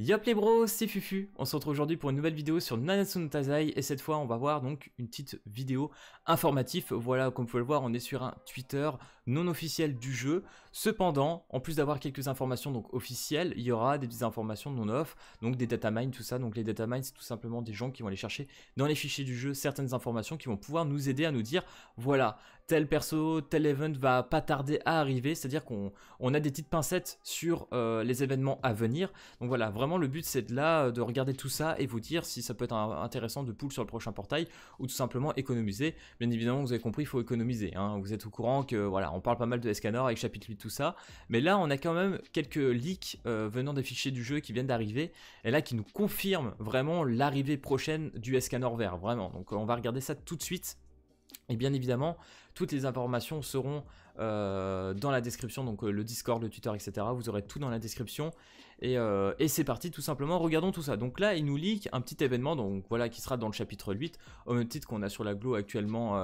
Yop les bros, c'est Fufu, on se retrouve aujourd'hui pour une nouvelle vidéo sur Nanatsu no et cette fois on va voir donc une petite vidéo informative, voilà comme vous pouvez le voir on est sur un Twitter non officiel du jeu. Cependant, en plus d'avoir quelques informations donc officielles, il y aura des informations non off, donc des data mines, tout ça. Donc les data mines, c'est tout simplement des gens qui vont aller chercher dans les fichiers du jeu certaines informations qui vont pouvoir nous aider à nous dire, voilà, tel perso, tel event va pas tarder à arriver. C'est-à-dire qu'on on a des petites pincettes sur euh, les événements à venir. Donc voilà, vraiment le but c'est de là, euh, de regarder tout ça et vous dire si ça peut être intéressant de pool sur le prochain portail ou tout simplement économiser. Bien évidemment, vous avez compris, il faut économiser. Hein. Vous êtes au courant que voilà, on parle pas mal de Escanor avec chapitre 8, tout ça, mais là on a quand même quelques leaks euh, venant des fichiers du jeu qui viennent d'arriver, et là qui nous confirment vraiment l'arrivée prochaine du Escanor vert, vraiment. Donc on va regarder ça tout de suite, et bien évidemment, toutes les informations seront euh, dans la description, donc euh, le Discord, le Twitter, etc. Vous aurez tout dans la description. Et, c'est parti tout simplement, regardons tout ça. Donc là, il nous leak un petit événement, donc voilà, qui sera dans le chapitre 8, au même titre qu'on a sur la Glo actuellement...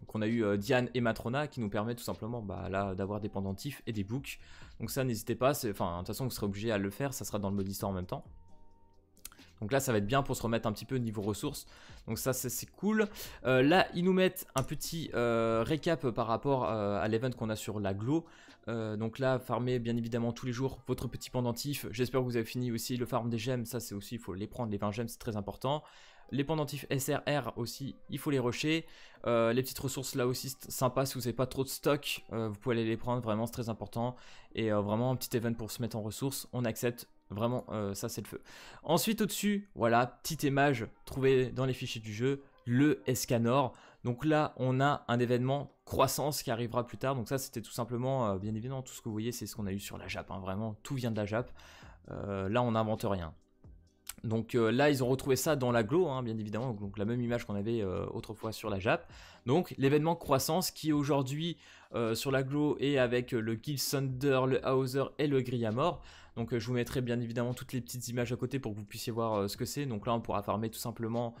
Donc on a eu euh, Diane et Matrona qui nous permet tout simplement bah, là d'avoir des pendentifs et des books. Donc ça n'hésitez pas, enfin de toute façon vous serez obligé à le faire, ça sera dans le mode histoire en même temps. Donc là, ça va être bien pour se remettre un petit peu niveau ressources. Donc ça, c'est cool. Euh, là, ils nous mettent un petit euh, récap par rapport à l'event qu'on a sur la glow. donc là, farmez bien évidemment tous les jours votre petit pendentif. J'espère que vous avez fini aussi le farm des gemmes. Ça, c'est aussi, il faut les prendre, les 20 gemmes, c'est très important. Les pendentifs SRR aussi, il faut les rusher. Euh, les petites ressources là aussi, sympa si vous n'avez pas trop de stock, euh, vous pouvez aller les prendre, vraiment c'est très important. Et euh, vraiment un petit event pour se mettre en ressources, on accepte. Vraiment, ça c'est le feu. Ensuite au-dessus, voilà, petite image trouvée dans les fichiers du jeu, le Escanor. Donc là, on a un événement croissance qui arrivera plus tard. Donc ça, c'était tout simplement, bien évidemment, tout ce que vous voyez, c'est ce qu'on a eu sur la JAP. Hein. Vraiment, tout vient de la JAP. là, on n'invente rien. Donc euh, là, ils ont retrouvé ça dans la glow, hein, bien évidemment, donc la même image qu'on avait euh, autrefois sur la JAP. Donc l'événement croissance qui est aujourd'hui euh, sur la glow est avec le gil Thunder, le Hauser et le grillamore. Donc je vous mettrai bien évidemment toutes les petites images à côté pour que vous puissiez voir ce que c'est. Donc là, on pourra farmer tout simplement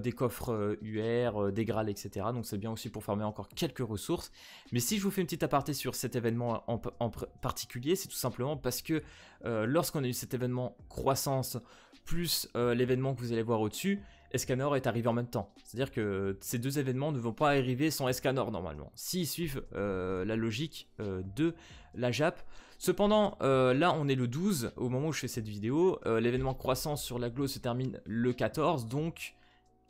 des coffres UR, des Graal, etc. Donc c'est bien aussi pour farmer encore quelques ressources. Mais si je vous fais une petite aparté sur cet événement en particulier, c'est tout simplement parce que lorsqu'on a eu cet événement croissance, plus euh, l'événement que vous allez voir au-dessus, Escanor est arrivé en même temps. C'est-à-dire que ces deux événements ne vont pas arriver sans Escanor normalement, s'ils suivent euh, la logique euh, de la JAP. Cependant, là on est le 12, au moment où je fais cette vidéo, l'événement croissant sur la Glo se termine le 14, donc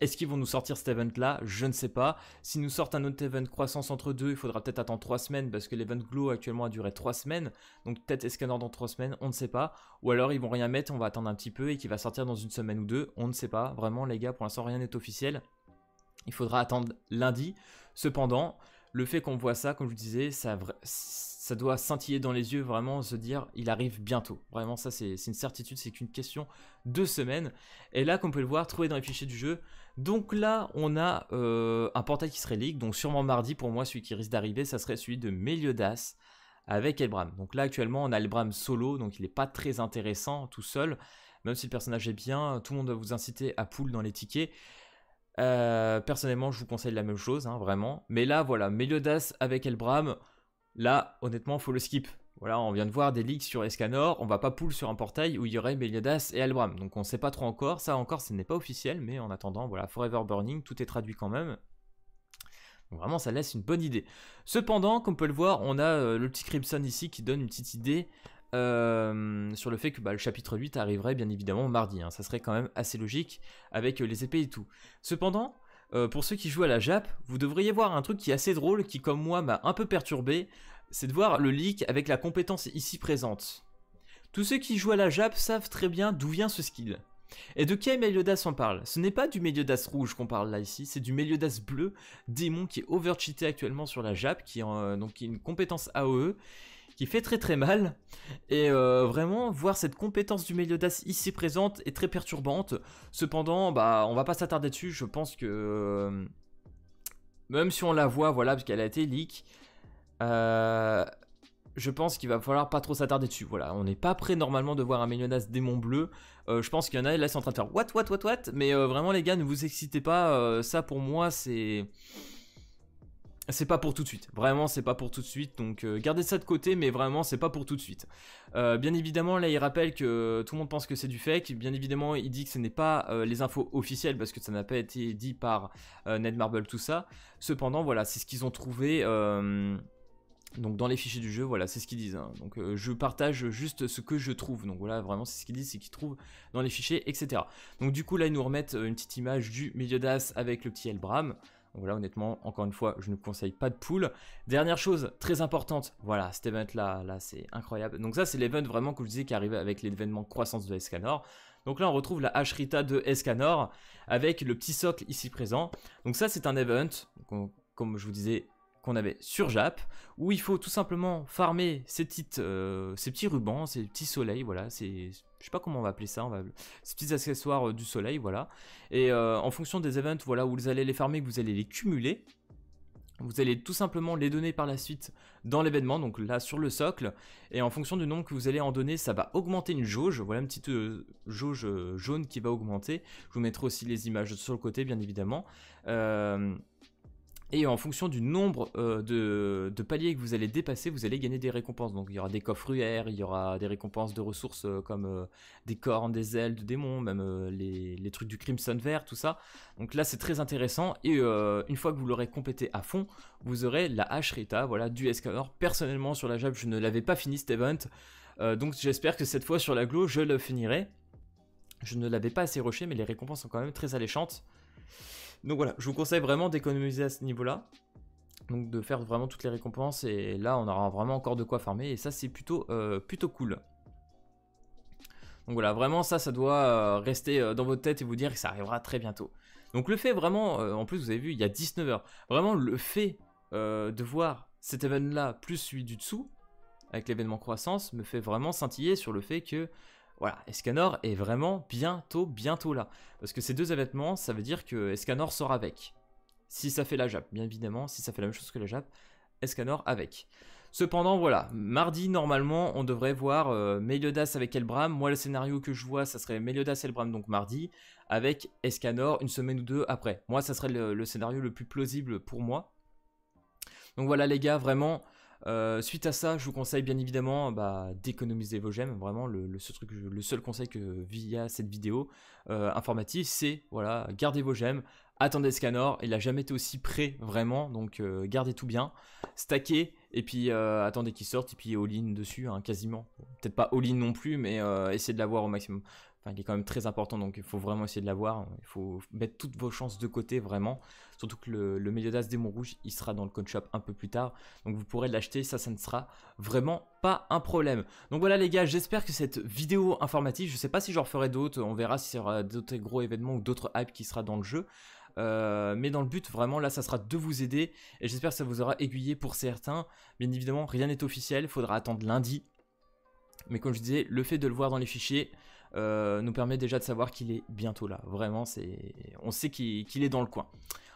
est-ce qu'ils vont nous sortir cet event-là Je ne sais pas. S'ils nous sortent un autre event croissance entre deux, il faudra peut-être attendre trois semaines parce que l'event Glow actuellement a duré trois semaines. Donc peut-être est-ce aura dans trois semaines, on ne sait pas. Ou alors ils vont rien mettre, on va attendre un petit peu et qu'il va sortir dans une semaine ou deux, on ne sait pas. Vraiment les gars, pour l'instant rien n'est officiel. Il faudra attendre lundi. Cependant, le fait qu'on voit ça, comme je vous disais, ça ça doit scintiller dans les yeux, vraiment se dire il arrive bientôt. Vraiment, ça c'est une certitude, c'est qu'une question de semaine. Et là, comme vous pouvez le voir, trouvé dans les fichiers du jeu. Donc là, on a euh, un portail qui serait leak, donc sûrement mardi pour moi, celui qui risque d'arriver, ça serait celui de Meliodas avec Elbram. Donc là, actuellement, on a Elbram solo, donc il n'est pas très intéressant tout seul. Même si le personnage est bien, tout le monde va vous inciter à poule dans les tickets. Euh, personnellement, je vous conseille la même chose, hein, vraiment. Mais là, voilà, Meliodas avec Elbram Là, honnêtement, faut le skip. Voilà, on vient de voir des leaks sur Escanor, on va pas pull sur un portail où il y aurait Meliadas et Albram. Donc on sait pas trop encore, ça encore ce n'est pas officiel, mais en attendant, voilà, Forever Burning, tout est traduit quand même. Donc vraiment, ça laisse une bonne idée. Cependant, comme on peut le voir, on a euh, le petit Crimson ici qui donne une petite idée euh, sur le fait que bah, le chapitre 8 arriverait bien évidemment mardi. Hein. Ça serait quand même assez logique avec euh, les épées et tout. Cependant, euh, pour ceux qui jouent à la Jap, vous devriez voir un truc qui est assez drôle, qui comme moi m'a un peu perturbé, c'est de voir le leak avec la compétence ici présente. Tous ceux qui jouent à la Jap savent très bien d'où vient ce skill. Et de quel Meliodas on parle Ce n'est pas du Meliodas rouge qu'on parle là ici, c'est du Meliodas bleu, démon qui est overcheaté actuellement sur la Jap, qui, euh, donc qui est une compétence AOE, qui fait très très mal. Et euh, vraiment, voir cette compétence du Meliodas ici présente est très perturbante. Cependant, bah, on va pas s'attarder dessus. Je pense que euh, même si on la voit, voilà, parce qu'elle a été leak, euh, je pense qu'il va falloir pas trop s'attarder dessus. Voilà, on n'est pas prêt normalement de voir un Meliodas démon bleu. je pense qu'il y en a, là, sont en train de faire what, what, what, what. Mais vraiment, les gars, ne vous excitez pas. ça, pour moi, c'est c'est pas pour tout de suite. Vraiment, c'est pas pour tout de suite. Donc euh, gardez ça de côté, mais vraiment, c'est pas pour tout de suite. Euh, bien évidemment, là, il rappelle que tout le monde pense que c'est du fake. Bien évidemment, il dit que ce n'est pas euh, les infos officielles parce que ça n'a pas été dit par Ned Marble tout ça. Cependant, voilà, c'est ce qu'ils ont trouvé. Donc dans les fichiers du jeu, voilà, c'est ce qu'ils disent. Hein. Donc je partage juste ce que je trouve. Donc voilà, vraiment, c'est ce qu'ils disent, c'est qu'ils trouvent dans les fichiers, etc. Donc du coup, là, ils nous remettent une petite image du d'As avec le petit Elbram. Voilà, honnêtement, encore une fois, je ne vous conseille pas de pool. Dernière chose très importante, voilà, cet event-là, là, c'est incroyable. Donc ça, c'est l'event vraiment que je disais qui arrivait avec l'événement croissance de Escanor. Donc là, on retrouve la Ashrita de Escanor avec le petit socle ici présent. Donc ça, c'est un event, comme je vous disais, qu'on avait sur Jap, où il faut tout simplement farmer ces, petites, euh, ces petits rubans, ces petits soleils, voilà, c'est je sais pas comment on va appeler ça, on va, ces petits accessoires euh, du soleil, voilà. Et euh, en fonction des events, voilà, où vous allez les farmer, vous allez les cumuler, vous allez tout simplement les donner par la suite dans l'événement, donc là sur le socle, et en fonction du nombre que vous allez en donner, ça va augmenter une jauge, voilà une petite jauge jaune qui va augmenter, je vous mettrai aussi les images sur le côté bien évidemment, et en fonction du nombre euh, de, paliers que vous allez dépasser, vous allez gagner des récompenses. Donc il y aura des coffres UR, il y aura des récompenses de ressources euh, comme euh, des cornes, des ailes de démons, même les, trucs du Crimson Vert, tout ça. Donc là c'est très intéressant. Et une fois que vous l'aurez complété à fond, vous aurez la hache Rita, voilà, du Escanor. Personnellement sur la Jab, je ne l'avais pas fini cet event. donc j'espère que cette fois sur la Glo, je le finirai. Je ne l'avais pas assez rushé, mais les récompenses sont quand même très alléchantes. Donc voilà, je vous conseille vraiment d'économiser à ce niveau-là. Donc de faire vraiment toutes les récompenses et là on aura vraiment encore de quoi farmer et ça c'est plutôt, euh, plutôt cool. Donc voilà, vraiment ça, ça doit euh, rester euh, dans votre tête et vous dire que ça arrivera très bientôt. Donc le fait vraiment, en plus vous avez vu, il y a 19 h vraiment le fait de voir cet événement là plus celui du dessous, avec l'événement croissance, me fait vraiment scintiller sur le fait que voilà, Escanor est vraiment bientôt, bientôt là. Parce que ces deux événements, ça veut dire que Escanor sort avec. Si ça fait la JAP, bien évidemment, si ça fait la même chose que la JAP, Escanor avec. Cependant, voilà, mardi, normalement, on devrait voir euh, Meliodas avec Elbram. Moi, le scénario que je vois, ça serait Meliodas Elbram, donc mardi, avec Escanor une semaine ou deux après. Moi, ça serait le scénario le plus plausible pour moi. Donc voilà, les gars, vraiment, euh, suite à ça, je vous conseille bien évidemment bah, d'économiser vos gemmes. Vraiment, le, seul conseil que via cette vidéo euh, informative, c'est voilà, gardez vos gemmes. Attendez Scanor, il n'a jamais été aussi prêt vraiment, donc euh, gardez tout bien, stackez et puis attendez qu'il sorte et puis all-in dessus, hein, quasiment. Peut-être pas all-in non plus, mais essayez de l'avoir au maximum qui est quand même très important, donc il faut vraiment essayer de l'avoir. Il faut mettre toutes vos chances de côté, vraiment. Surtout que le, le Meliodas Démon Rouge, il sera dans le code shop un peu plus tard, donc vous pourrez l'acheter, ça, ça ne sera vraiment pas un problème. Donc voilà les gars, j'espère que cette vidéo informative, je sais pas si j'en ferai d'autres, on verra si aura d'autres gros événements ou d'autres hype qui sera dans le jeu. Euh, mais dans le but vraiment là ça sera de vous aider et j'espère que ça vous aura aiguillé pour certains bien évidemment rien n'est officiel faudra attendre lundi mais comme je disais le fait de le voir dans les fichiers euh, nous permet déjà de savoir qu'il est bientôt là. Vraiment, c'est, on sait qu'il est dans le coin.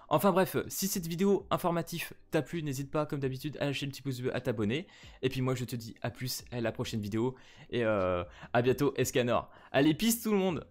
Enfin bref, si cette vidéo informative t'a plu, n'hésite pas comme d'habitude à lâcher le petit pouce bleu, à t'abonner. Et puis moi je te dis à plus à la prochaine vidéo et euh, à bientôt Escanor. Allez, peace tout le monde